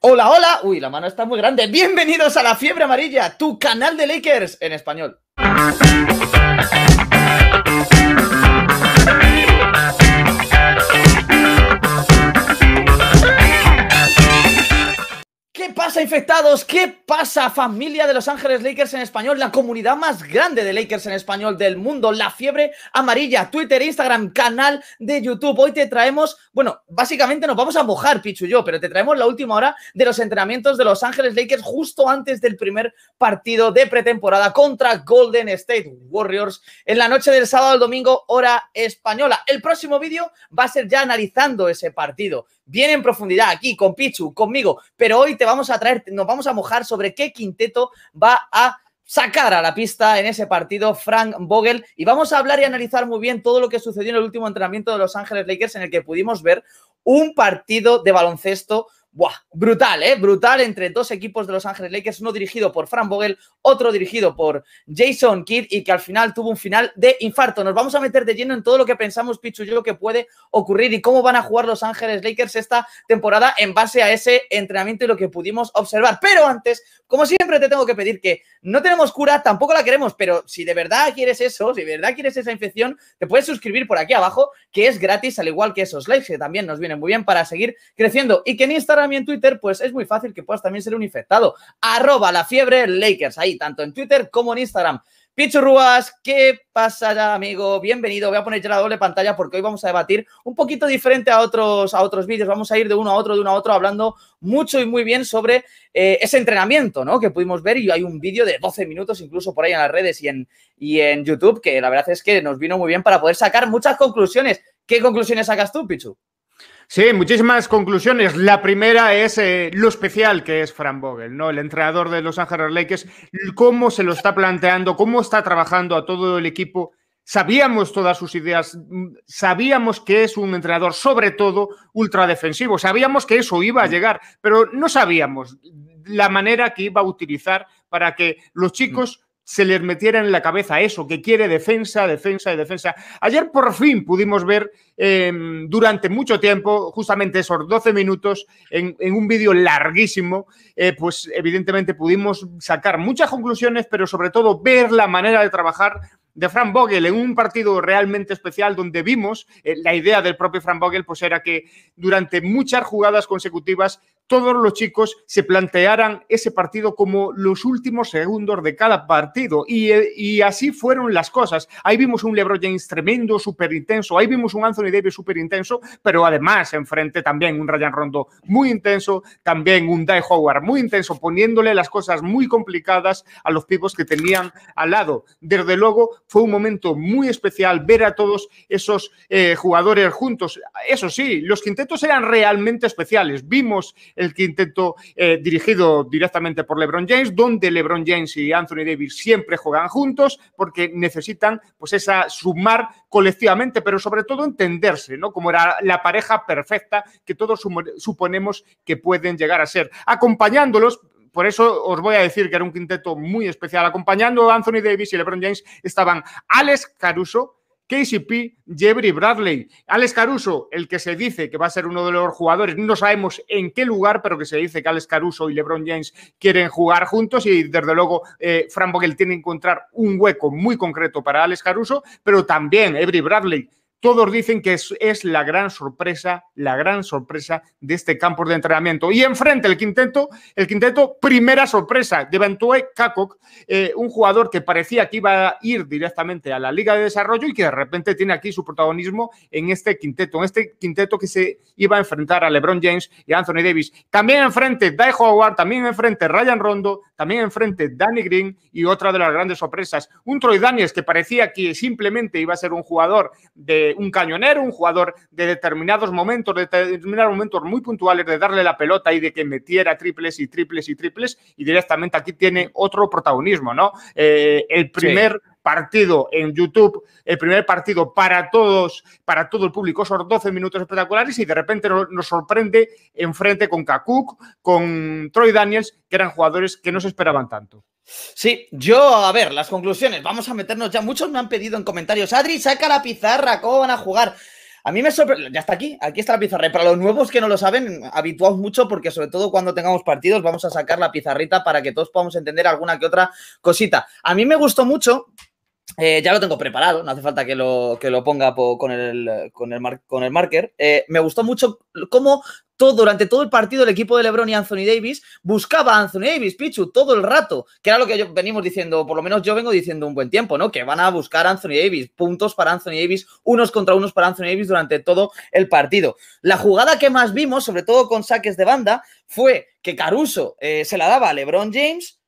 Hola, hola. Uy, la mano está muy grande. Bienvenidos a La Fiebre Amarilla, tu canal de Lakers en español. pasa, infectados? ¿Qué pasa, familia de Los Ángeles Lakers en español? La comunidad más grande de Lakers en español del mundo, la fiebre amarilla, Twitter, Instagram, canal de YouTube. Hoy te traemos, bueno, básicamente nos vamos a mojar, Pichu y yo, pero te traemos la última hora de los entrenamientos de Los Ángeles Lakers justo antes del primer partido de pretemporada contra Golden State Warriors en la noche del sábado al domingo, hora española. El próximo vídeo va a ser ya analizando ese partido, bien en profundidad aquí con Pichu, conmigo, pero hoy te vamos a traer, nos vamos a mojar sobre qué quinteto va a sacar a la pista en ese partido Frank Vogel y vamos a hablar y analizar muy bien todo lo que sucedió en el último entrenamiento de Los Ángeles Lakers en el que pudimos ver un partido de baloncesto Buah, brutal, ¿eh? Brutal entre dos equipos de Los Ángeles Lakers, uno dirigido por Fran Vogel, otro dirigido por Jason Kidd y que al final tuvo un final de infarto. Nos vamos a meter de lleno en todo lo que pensamos, Pichu yo, que puede ocurrir y cómo van a jugar Los Ángeles Lakers esta temporada en base a ese entrenamiento y lo que pudimos observar. Pero antes, como siempre, te tengo que pedir que no tenemos cura, tampoco la queremos, pero si de verdad quieres eso, si de verdad quieres esa infección, te puedes suscribir por aquí abajo, que es gratis, al igual que esos likes que también nos vienen muy bien para seguir creciendo y que ni Instagram en Twitter, pues es muy fácil que puedas también ser un infectado. Arroba la fiebre Lakers, ahí, tanto en Twitter como en Instagram. Pichu Ruas, ¿qué pasa ya, amigo? Bienvenido. Voy a poner ya la doble pantalla porque hoy vamos a debatir un poquito diferente a otros, a otros vídeos. Vamos a ir de uno a otro, de uno a otro, hablando mucho y muy bien sobre eh, ese entrenamiento ¿no? que pudimos ver. Y hay un vídeo de 12 minutos, incluso por ahí en las redes y en, y en YouTube, que la verdad es que nos vino muy bien para poder sacar muchas conclusiones. ¿Qué conclusiones sacas tú, Pichu? Sí, muchísimas conclusiones. La primera es eh, lo especial que es Fran Vogel, ¿no? El entrenador de Los Ángeles Lakers, cómo se lo está planteando, cómo está trabajando a todo el equipo. Sabíamos todas sus ideas, mm, sabíamos que es un entrenador sobre todo ultradefensivo, sabíamos que eso iba a mm. llegar, pero no sabíamos la manera que iba a utilizar para que los mm. chicos se les metiera en la cabeza eso, que quiere defensa, defensa y defensa. Ayer por fin pudimos ver em, durante mucho tiempo, justamente esos 12 minutos, en, un vídeo larguísimo, eh, pues evidentemente pudimos sacar muchas conclusiones, pero sobre todo ver la manera de trabajar de Frank Vogel en un partido realmente especial donde vimos eh, la idea del propio Frank Vogel pues era que durante muchas jugadas consecutivas todos los chicos se plantearan ese partido como los últimos segundos de cada partido. Y, eh, así fueron las cosas. Ahí vimos un LeBron James tremendo, súper intenso. Ahí vimos un Anthony Davis súper intenso, pero además enfrente también un Ryan Rondo muy intenso, también un Dai Howard muy intenso, poniéndole las cosas muy complicadas a los pibos que tenían al lado. Desde luego fue un momento muy especial ver a todos esos eh, jugadores juntos. Eso sí, los quintetos eran realmente especiales. Vimos el quinteto eh, dirigido directamente por LeBron James, donde LeBron James y Anthony Davis siempre juegan juntos porque necesitan pues esa sumar colectivamente, pero sobre todo entenderse, ¿no? Como era la pareja perfecta que todos suponemos que pueden llegar a ser. Acompañándolos, por eso os voy a decir que era un quinteto muy especial. Acompañando a Anthony Davis y LeBron James estaban Alex Caruso, KCP, Jebri Bradley, Alex Caruso, el que se dice que va a ser uno de los jugadores, no sabemos en qué lugar, pero que se dice que Alex Caruso y LeBron James quieren jugar juntos y desde luego Frank eh, Fran tiene que encontrar un hueco muy concreto para Alex Caruso, pero también Every Bradley todos dicen que es, la gran sorpresa, la gran sorpresa de este campo de entrenamiento. Y enfrente el quinteto, el quinteto, primera sorpresa, Ventue Kakok, eh, un jugador que parecía que iba a ir directamente a la Liga de Desarrollo y que de repente tiene aquí su protagonismo en este quinteto, en este quinteto que se iba a enfrentar a LeBron James y Anthony Davis. También enfrente Dai Howard, también enfrente Ryan Rondo, también enfrente Danny Green y otra de las grandes sorpresas, un Troy Daniels que parecía que simplemente iba a ser un jugador de un cañonero, un jugador de determinados momentos, de determinados momentos muy puntuales, de darle la pelota y de que metiera triples y triples y triples, y directamente aquí tiene otro protagonismo, ¿no? Eh, el primer. partido en YouTube, el primer partido para todos, para todo el público, esos 12 minutos espectaculares y de repente nos sorprende enfrente con Kakuk, con Troy Daniels, que eran jugadores que no se esperaban tanto. Sí, yo, a ver, las conclusiones, vamos a meternos ya. Muchos me han pedido en comentarios, Adri, saca la pizarra, ¿cómo van a jugar? A mí me sorprende, ya está aquí, aquí está la pizarra. Y para los nuevos que no lo saben, habituaos mucho porque sobre todo cuando tengamos partidos vamos a sacar la pizarrita para que todos podamos entender alguna que otra cosita. A mí me gustó mucho eh, ya lo tengo preparado, no hace falta que lo, lo ponga con, el, con, el con el marker. Eh, me gustó mucho cómo todo, durante todo el partido el equipo de LeBron y Anthony Davis buscaba a Anthony Davis, Pichu, todo el rato, que era lo que venimos diciendo, por lo menos yo vengo diciendo un buen tiempo, ¿no? Que van a buscar a Anthony Davis, puntos para Anthony Davis, unos contra unos para Anthony Davis durante todo el partido. La jugada que más vimos, sobre todo con saques de banda, fue que Caruso eh, se la daba a LeBron James,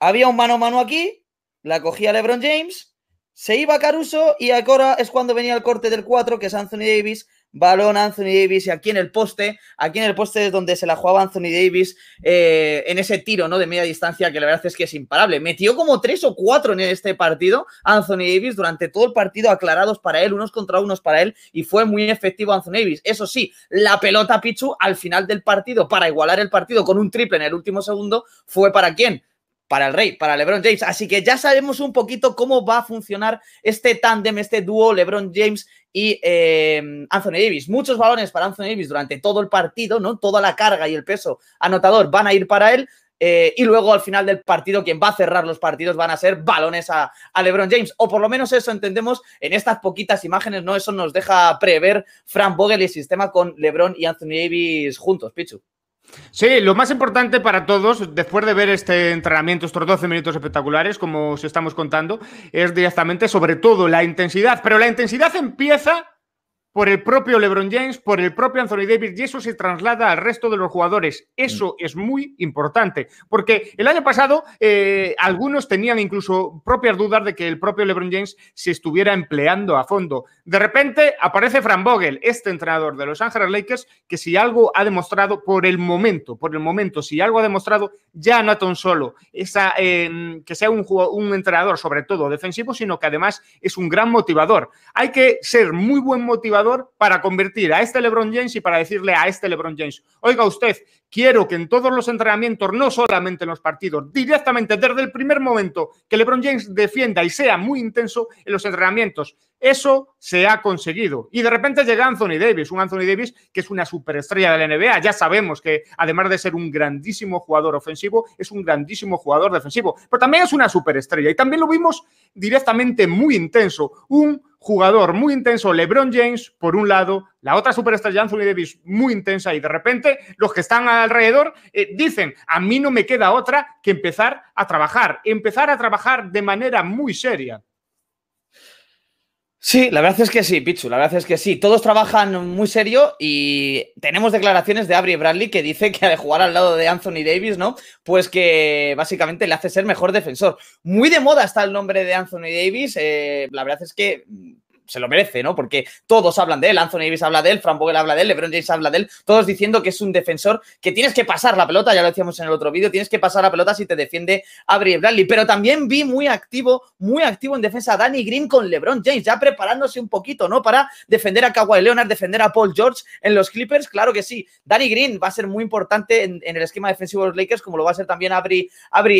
había un mano a mano aquí, la cogía LeBron James, se iba Caruso y ahora es cuando venía el corte del 4, que es Anthony Davis, balón Anthony Davis y aquí en el poste, aquí en el poste es donde se la jugaba Anthony Davis eh, en ese tiro, ¿no? De media distancia que la verdad es que es imparable. Metió como tres o cuatro en este partido Anthony Davis durante todo el partido aclarados para él, unos contra unos para él y fue muy efectivo Anthony Davis. Eso sí, la pelota Pichu al final del partido para igualar el partido con un triple en el último segundo fue para quién? para el rey, para LeBron James. Así que ya sabemos un poquito cómo va a funcionar este tándem, este dúo LeBron James y eh, Anthony Davis. Muchos balones para Anthony Davis durante todo el partido, ¿no? Toda la carga y el peso anotador van a ir para él. Eh, y luego al final del partido, quien va a cerrar los partidos van a ser balones a, LeBron James. O por lo menos eso entendemos en estas poquitas imágenes, ¿no? Eso nos deja prever Frank Vogel y el sistema con LeBron y Anthony Davis juntos, Pichu. Sí, lo más importante para todos, después de ver este entrenamiento, estos 12 minutos espectaculares, como os estamos contando, es directamente sobre todo la intensidad. Pero la intensidad empieza por el propio LeBron James, por el propio Anthony Davis, y eso se traslada al resto de los jugadores. Eso mm. es muy importante, porque el año pasado eh, algunos tenían incluso propias dudas de que el propio LeBron James se estuviera empleando a fondo. De repente aparece Fran Vogel, este entrenador de Los Ángeles Lakers, que si algo ha demostrado por el momento, por el momento, si algo ha demostrado, ya no tan solo em, que sea un, un entrenador, sobre todo defensivo, sino que además es un gran motivador. Hay que ser muy buen motivador para convertir a este LeBron James y para decirle a este LeBron James, oiga usted, quiero que en todos los entrenamientos, no solamente en los partidos, directamente desde el primer momento que LeBron James defienda y sea muy intenso en los entrenamientos. Eso se ha conseguido. Y de repente llega Anthony Davis, un Anthony Davis que es una superestrella de la NBA. Ya sabemos que además de ser un grandísimo jugador ofensivo, es un grandísimo jugador defensivo, pero también es una superestrella. Y también lo vimos directamente muy intenso. Un jugador muy intenso, LeBron James, por un lado, la otra superestrella, Anthony Davis, muy intensa, y de repente los que están alrededor eh, dicen, a mí no me queda otra que empezar a trabajar, empezar a trabajar de manera muy seria. Sí, la verdad es que sí, Pichu, la verdad es que sí. Todos trabajan muy serio y tenemos declaraciones de Avery Bradley que dice que al jugar al lado de Anthony Davis, ¿no? Pues que básicamente le hace ser mejor defensor. Muy de moda está el nombre de Anthony Davis. Eh, la verdad es que se lo merece, ¿no? Porque todos hablan de él, Anthony Davis habla de él, Frank Vogel habla de él, LeBron James habla de él, todos diciendo que es un defensor que tienes que pasar la pelota, ya lo decíamos en el otro vídeo, tienes que pasar la pelota si te defiende Avery Bradley, pero también vi muy activo, muy activo en defensa a Danny Green con LeBron James, ya preparándose un poquito, ¿no? Para defender a Kawhi Leonard, defender a Paul George en los Clippers, claro que sí. Danny Green va a ser muy importante en, el esquema defensivo de los Lakers, como lo va a ser también Avery,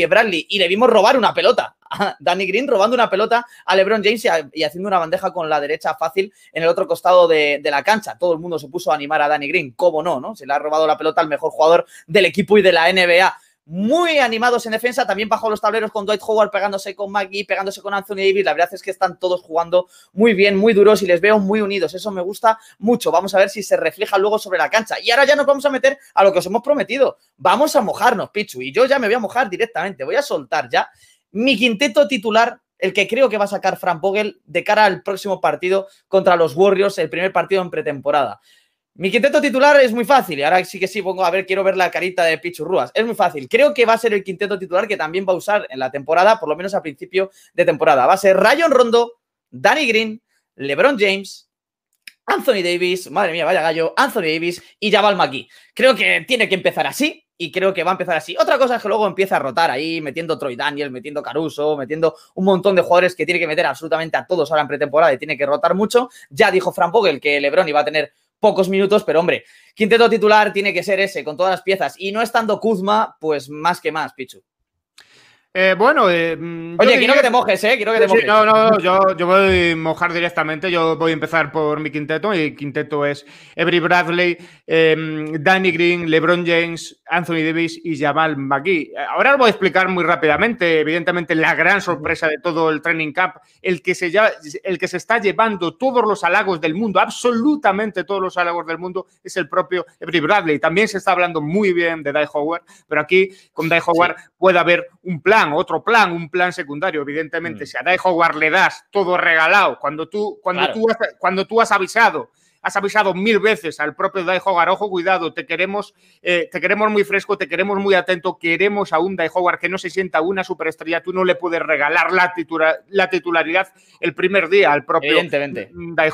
Bradley, y le vimos robar una pelota Danny Green robando una pelota a LeBron James y, haciendo una bandeja con la derecha fácil en el otro costado de, la cancha. Todo el mundo se puso a animar a Danny Green, cómo no, ¿no? Se le ha robado la pelota al mejor jugador del equipo y de la NBA. Muy animados en defensa, también bajo los tableros con Dwight Howard pegándose con McGee, pegándose con Anthony Davis. La verdad es que están todos jugando muy bien, muy duros y les veo muy unidos. Eso me gusta mucho. Vamos a ver si se refleja luego sobre la cancha. Y ahora ya nos vamos a meter a lo que os hemos prometido. Vamos a mojarnos, Pichu. Y yo ya me voy a mojar directamente. Voy a soltar ya mi quinteto titular, el que creo que va a sacar Frank Vogel de cara al próximo partido contra los Warriors, el primer partido en pretemporada. Mi quinteto titular es muy fácil, y ahora sí que sí pongo, a ver, quiero ver la carita de Pichurruas. Es muy fácil, creo que va a ser el quinteto titular que también va a usar en la temporada, por lo menos a principio de temporada. Va a ser Rayon Rondo, Danny Green, LeBron James, Anthony Davis, madre mía, vaya gallo, Anthony Davis y Jabal McGee. Creo que tiene que empezar así, y creo que va a empezar así. Otra cosa es que luego empieza a rotar ahí, metiendo Troy Daniel, metiendo Caruso, metiendo un montón de jugadores que tiene que meter absolutamente a todos ahora en pretemporada y tiene que rotar mucho. Ya dijo Frank Vogel que LeBron iba a tener pocos minutos, pero hombre, quinteto titular tiene que ser ese, con todas las piezas. Y no estando Kuzma, pues más que más, Pichu. Eh, bueno, eh, mm, Oye, quiero que te mojes, ¿eh? Quiero que te no, no, yo, voy a mojar directamente. Yo voy a empezar por mi quinteto. Mi quinteto es Every Bradley, em, Danny Green, LeBron James, Anthony Davis y Jamal McGee. Ahora lo voy a explicar muy rápidamente. Evidentemente, la gran sorpresa de todo el Training Camp, el que se, lleva, el que se está llevando todos los halagos del mundo, absolutamente todos los halagos del mundo, es el propio Every Bradley. También se está hablando muy bien de Die Howard, pero aquí con Die Howard puede haber un plan otro plan, un plan secundario, evidentemente. se mm. Si a le das todo regalado, cuando tú, cuando, tú cuando tú has avisado Has avisado mil veces al propio Hogar, ojo, cuidado, te queremos, eh, te queremos muy fresco, te queremos muy atento, queremos a un Hogar que no se sienta una superestrella, tú no le puedes regalar la, la titularidad el primer día al propio Dai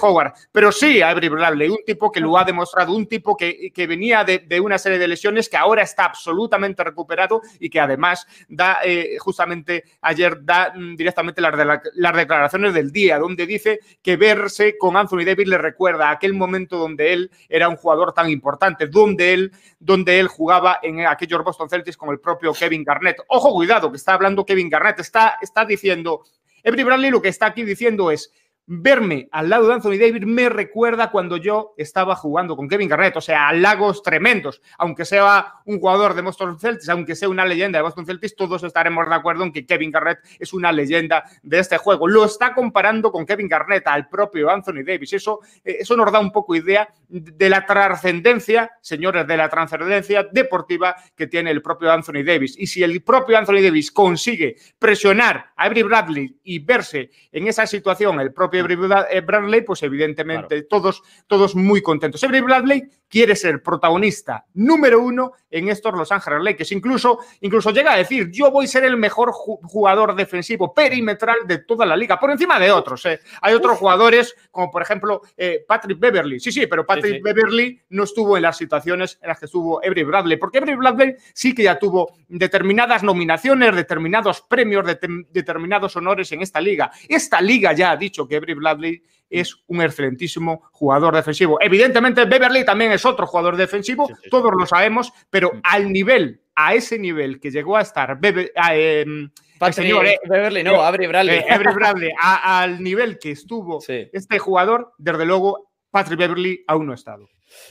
Pero sí a Avery Bradley, un tipo que lo ha demostrado, un tipo que, que venía de, una serie de lesiones, que ahora está absolutamente recuperado y que además da, eh, justamente ayer da mm, directamente las, las declaraciones del día, donde dice que verse con Anthony David le recuerda a aquel momento donde él era un jugador tan importante, donde él, donde él jugaba en aquellos Boston Celtics con el propio Kevin Garnett. Ojo, cuidado, que está hablando Kevin Garnett, está, está diciendo, Every Bradley lo que está aquí diciendo es, verme al lado de Anthony Davis me recuerda cuando yo estaba jugando con Kevin Garnett, o sea, halagos tremendos. Aunque sea un jugador de Boston Celtics, aunque sea una leyenda de Boston Celtics, todos estaremos de acuerdo en que Kevin Garnett es una leyenda de este juego. Lo está comparando con Kevin Garnett al propio Anthony Davis. Eso, eh, eso nos da un poco idea de la trascendencia, señores, de la trascendencia deportiva que tiene el propio Anthony Davis. Y si el propio Anthony Davis consigue presionar a Avery Bradley y verse en esa situación, el propio propio Bradley, pues evidentemente todos, todos muy contentos. Avery Bradley quiere ser protagonista número uno en estos Los Ángeles Lakers. Incluso, incluso llega a decir, yo voy a ser el mejor jugador defensivo perimetral de toda la liga, por encima de otros. ¿eh? Hay otros jugadores, como por ejemplo eh, Patrick Beverly. Sí, sí, pero Patrick Beverly no estuvo en las situaciones en las que estuvo Every Bradley, porque Every Bradley sí que ya tuvo determinadas nominaciones, determinados premios, determinados honores en esta liga. Esta liga ya ha dicho que Every Bradley es un excelentísimo jugador defensivo. Evidentemente, Beverly también es otro jugador defensivo, todos lo sabemos, pero mm. al nivel, a ese nivel que llegó a estar em, señor, eh, Beverly, no, eh, Avery Bradley. Eh, Bradley al nivel que estuvo este jugador, desde luego, Patrick Beverly aún no ha estado.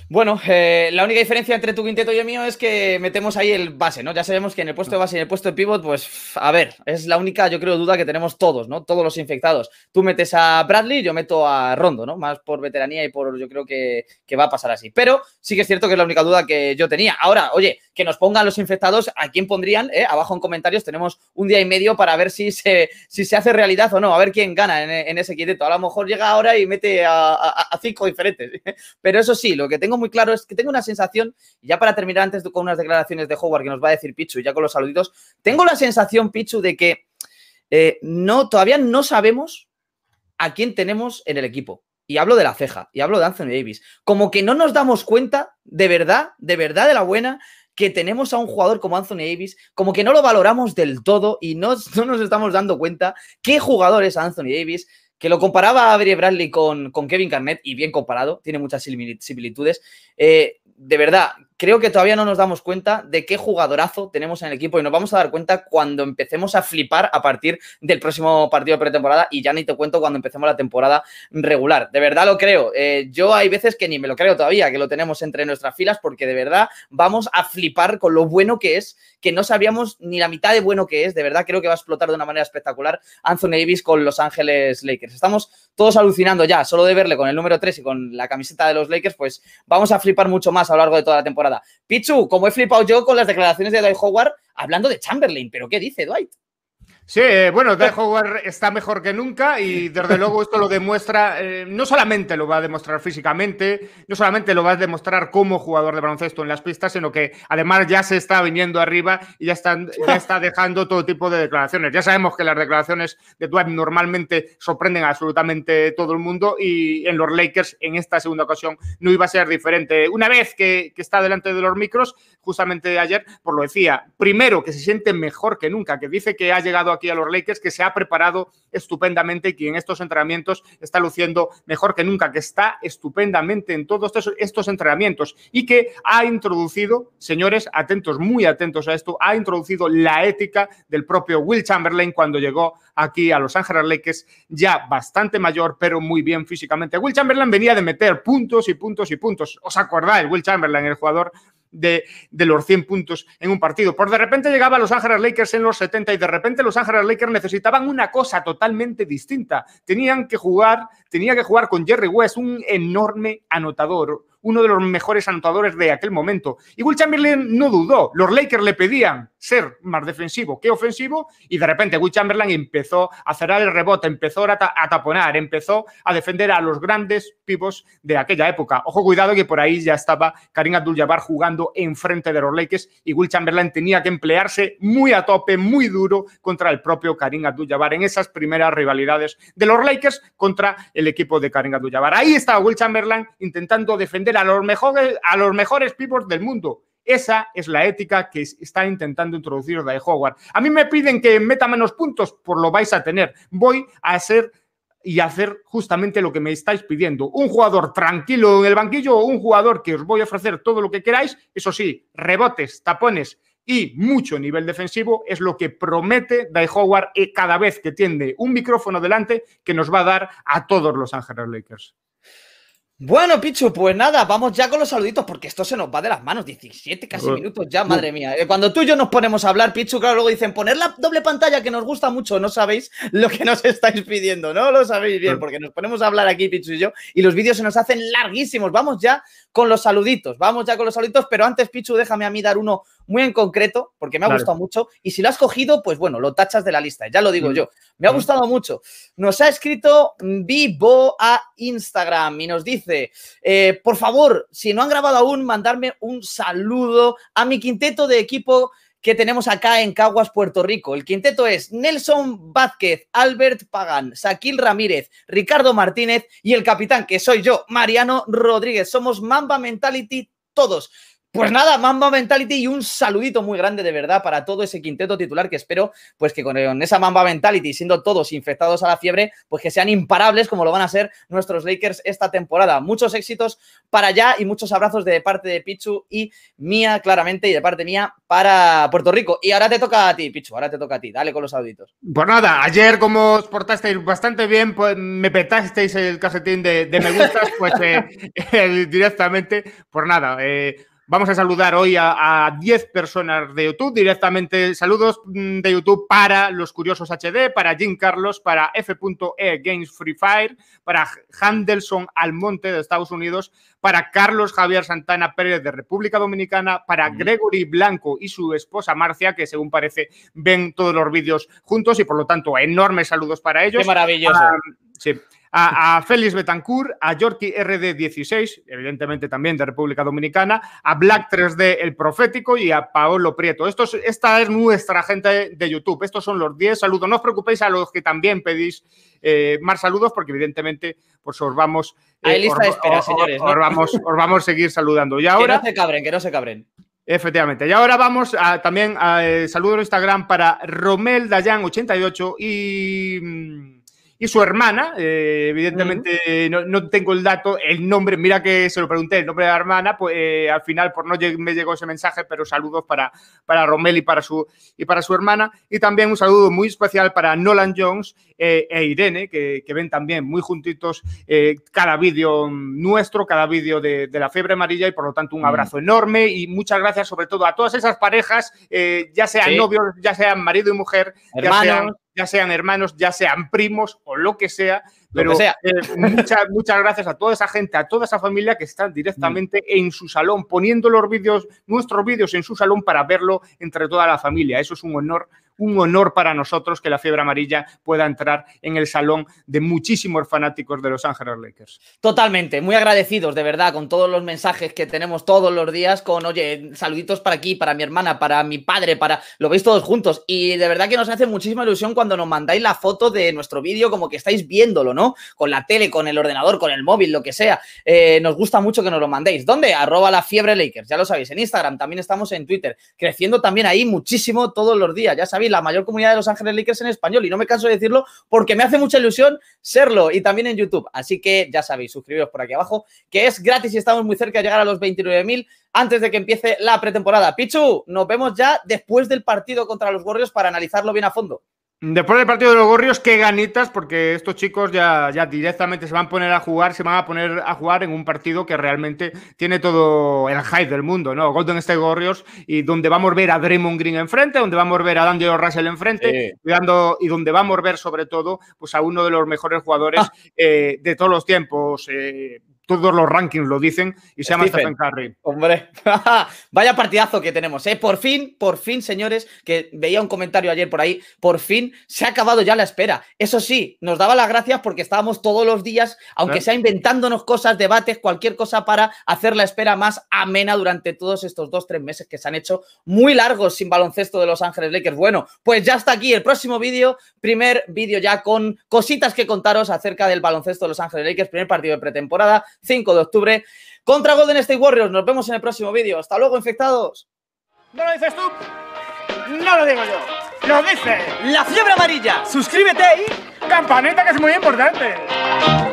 Bueno, eh, la única diferencia entre tu quinteto y el mío es que metemos ahí el base, ¿no? Ya sabemos que en el puesto de base y en el puesto de pivot, pues a ver, es la única, yo creo, duda que tenemos todos, ¿no? Todos los infectados. Tú metes a Bradley, yo meto a Rondo, ¿no? Más por veteranía y por, yo creo que, va a pasar así. Pero sí que es cierto que es la única duda que yo tenía. Ahora, oye, que nos pongan los infectados, ¿a quién pondrían? Eh, abajo en comentarios tenemos un día y medio para ver si se, si se hace realidad o no, a ver quién gana en, ese quinteto. A lo mejor llega ahora y mete a, a cinco diferentes. Pero eso sí, lo que que tengo muy claro es que tengo una sensación, ya para terminar antes con unas declaraciones de Howard que nos va a decir Pichu, ya con los saluditos, tengo la sensación, Pichu, de que eh, no, todavía no sabemos a quién tenemos en el equipo. Y hablo de la ceja, y hablo de Anthony Davis. Como que no nos damos cuenta, de verdad, de verdad de la buena, que tenemos a un jugador como Anthony Davis, como que no lo valoramos del todo y no, no nos estamos dando cuenta qué jugador es Anthony Davis, que lo comparaba a Avery Bradley con, Kevin Garnett, y bien comparado, tiene muchas similitudes. Eh, de verdad, creo que todavía no nos damos cuenta de qué jugadorazo tenemos en el equipo y nos vamos a dar cuenta cuando empecemos a flipar a partir del próximo partido de pretemporada y ya ni te cuento cuando empecemos la temporada regular. De verdad lo creo. Eh, yo hay veces que ni me lo creo todavía que lo tenemos entre nuestras filas porque de verdad vamos a flipar con lo bueno que es, que no sabíamos ni la mitad de bueno que es. De verdad creo que va a explotar de una manera espectacular Anthony Davis con Los Ángeles Lakers. Estamos todos alucinando ya, solo de verle con el número 3 y con la camiseta de los Lakers, pues vamos a flipar mucho más a lo largo de toda la temporada. Pichu, como he flipado yo con las declaraciones de Dwight Howard hablando de Chamberlain, pero ¿qué dice Dwight? Sí, eh, bueno, de Howard está mejor que nunca y desde luego esto lo demuestra, eh, no solamente lo va a demostrar físicamente, no solamente lo va a demostrar como jugador de baloncesto en las pistas, sino que además ya se está viniendo arriba y ya, están, ya está dejando todo tipo de declaraciones. Ya sabemos que las declaraciones de Dwight normalmente sorprenden a absolutamente todo el mundo y en los Lakers en esta segunda ocasión no iba a ser diferente. Una vez que, está delante de los micros, justamente ayer, por pues lo decía, primero que se siente mejor que nunca, que dice que ha llegado aquí a los Lakers, que se ha preparado estupendamente y que en estos entrenamientos está luciendo mejor que nunca, que está estupendamente en todos estos entrenamientos y que ha introducido, señores, atentos, muy atentos a esto, ha introducido la ética del propio Will Chamberlain cuando llegó aquí a Los Ángeles Lakers, ya bastante mayor, pero muy bien físicamente. Will Chamberlain venía de meter puntos y puntos y puntos. ¿Os acordáis? Will Chamberlain, el jugador de, los 100 puntos en un partido. Por pues de repente llegaba Los Ángeles Lakers en los 70 y de repente Los Ángeles Lakers necesitaban una cosa totalmente distinta. Tenían que jugar, tenía que jugar con Jerry West, un enorme anotador, uno de los mejores anotadores de aquel momento. Y Will Chamberlain no dudó, los Lakers le pedían ser más defensivo que ofensivo y de repente Will Chamberlain empezó a cerrar el rebote, empezó a, taponar, empezó a defender a los grandes pivos de aquella época. Ojo, cuidado que por ahí ya estaba Karim Abdul-Jabbar jugando enfrente de los Lakers y Will Chamberlain tenía que emplearse muy a tope, muy duro contra el propio Karim Abdul-Jabbar en esas primeras rivalidades de los Lakers contra el equipo de Karim Abdul-Jabbar. Ahí estaba Will Chamberlain intentando defender a los mejores, a los mejores pivots del mundo. Esa es la ética que está intentando introducir Dai Howard. A mí me piden que meta menos puntos, por pues lo vais a tener. Voy a hacer y hacer justamente lo que me estáis pidiendo. Un jugador tranquilo en el banquillo o un jugador que os voy a ofrecer todo lo que queráis, eso sí, rebotes, tapones y mucho nivel defensivo es lo que promete Dai Howard eh, cada vez que tiene un micrófono delante que nos va a dar a todos los Ángeles Lakers. Bueno, Pichu, pues nada, vamos ya con los saluditos porque esto se nos va de las manos. 17 casi minutos ya, madre mía. ¿eh? Cuando tú y yo nos ponemos a hablar, Pichu, claro, luego dicen poner la doble pantalla que nos gusta mucho. No sabéis lo que nos estáis pidiendo, no lo sabéis bien porque nos ponemos a hablar aquí, Pichu y yo, y los vídeos se nos hacen larguísimos. Vamos ya con los saluditos, vamos ya con los saluditos, pero antes, Pichu, déjame a mí dar uno muy en concreto, porque me ha gustado mucho. Y si lo has cogido, pues bueno, lo tachas de la lista, ya lo digo mm. yo. Me ha mm. gustado mucho. Nos ha escrito Vivo a Instagram y nos dice: eh, por favor, si no han grabado aún, mandarme un saludo a mi quinteto de equipo que tenemos acá en Caguas, Puerto Rico. El quinteto es Nelson Vázquez, Albert Pagán, Saquil Ramírez, Ricardo Martínez y el capitán, que soy yo, Mariano Rodríguez. Somos Mamba Mentality todos. Pues nada, Mamba Mentality y un saludito muy grande de verdad para todo ese quinteto titular que espero pues que con esa Mamba Mentality, siendo todos infectados a la fiebre, pues que sean imparables como lo van a ser nuestros Lakers esta temporada. Muchos éxitos para allá y muchos abrazos de parte de Pichu y mía claramente y de parte mía para Puerto Rico. Y ahora te toca a ti, Pichu, ahora te toca a ti. Dale con los saluditos. Pues nada, ayer como os portasteis bastante bien, pues me petasteis el casetín de, me gustas, pues eh, eh, directamente, pues nada, eh, Vamos a saludar hoy a, 10 personas de YouTube directamente. Saludos mm, de YouTube para los curiosos HD, para Jim Carlos, para F.E Games Free Fire, para Handelson Almonte de Estados Unidos, para Carlos Javier Santana Pérez de República Dominicana, para Gregory Blanco y su esposa Marcia, que según parece ven todos los vídeos juntos y por lo tanto enormes saludos para ellos. Qué maravilloso. Ah, a, Félix Betancourt, a Yorky RD16, evidentemente también de República Dominicana, a Black 3D el Profético y a Paolo Prieto. Esto esta es nuestra gente de YouTube. Estos son los 10 saludos. No os preocupéis a los que también pedís eh, más saludos, porque evidentemente pues os vamos. lista señores. vamos, os vamos a seguir saludando. Y ahora, que no se cabren, que no se cabren. Efectivamente. Y ahora vamos también a eh, saludos en Instagram para Romel Dayan88 y. Mm, y su hermana, eh, evidentemente no, tengo el dato, el nombre, mira que se lo pregunté, el nombre de la hermana, pues eh, al final por no me llegó ese mensaje, pero saludos para, para Romel y para, su, y para su hermana. Y también un saludo muy especial para Nolan Jones eh, e Irene, que, ven también muy juntitos cada vídeo nuestro, cada vídeo de, la fiebre amarilla y por lo tanto un mm. abrazo enorme y muchas gracias sobre todo a todas esas parejas, ya sean novios, ya sean marido y mujer, ya sean ya sean hermanos, ya sean primos o lo que sea. Pero eh, muchas, muchas gracias a toda esa gente, a toda esa familia que están directamente en su salón, poniendo los vídeos, nuestros vídeos en su salón para verlo entre toda la familia. Eso es un honor un honor para nosotros que la fiebre amarilla pueda entrar en el salón de muchísimos fanáticos de Los Ángeles Lakers. Totalmente, muy agradecidos de verdad con todos los mensajes que tenemos todos los días, con, oye, saluditos para aquí, para mi hermana, para mi padre, para... Lo veis todos juntos y de verdad que nos hace muchísima ilusión cuando nos mandáis la foto de nuestro vídeo como que estáis viéndolo, ¿no? Con la tele, con el ordenador, con el móvil, lo que sea. Eh, nos gusta mucho que nos lo mandéis. ¿Dónde? Arroba la fiebre Lakers, ya lo sabéis, en Instagram, también estamos en Twitter, creciendo también ahí muchísimo todos los días, ya sabéis la mayor comunidad de Los Ángeles Lakers en español. Y no me canso de decirlo porque me hace mucha ilusión serlo y también en YouTube. Así que ya sabéis, suscribiros por aquí abajo, que es gratis y estamos muy cerca de llegar a los 29.000 antes de que empiece la pretemporada. Pichu, nos vemos ya después del partido contra los Warriors para analizarlo bien a fondo. Después del partido de los Gorrios, qué ganitas, porque estos chicos ya, ya directamente se van a poner a jugar, se van a poner a jugar en un partido que realmente tiene todo el hype del mundo, ¿no? Golden State Gorrios, y donde vamos a ver a Draymond Green enfrente, donde vamos a ver a Daniel Russell enfrente, y donde vamos a ver sobre todo pues, a uno de los mejores jugadores ah. eh, de todos los tiempos. Eh, todos los rankings lo dicen y se llama Stephen Curry. Hombre, vaya partidazo que tenemos, ¿eh? Por fin, por fin, señores, que veía un comentario ayer por ahí, por fin se ha acabado ya la espera. Eso sí, nos daba las gracias porque estábamos todos los días, aunque sea inventándonos cosas, debates, cualquier cosa para hacer la espera más amena durante todos estos dos, tres meses que se han hecho muy largos sin baloncesto de Los Ángeles Lakers. Bueno, pues ya está aquí el próximo vídeo, primer vídeo ya con cositas que contaros acerca del baloncesto de Los Ángeles Lakers, primer partido de pretemporada 5 de octubre contra Golden State Warriors. Nos vemos en el próximo vídeo. Hasta luego, infectados. No lo dices tú, no lo digo yo. Lo dice la fiebre amarilla. Suscríbete y campanita que es muy importante.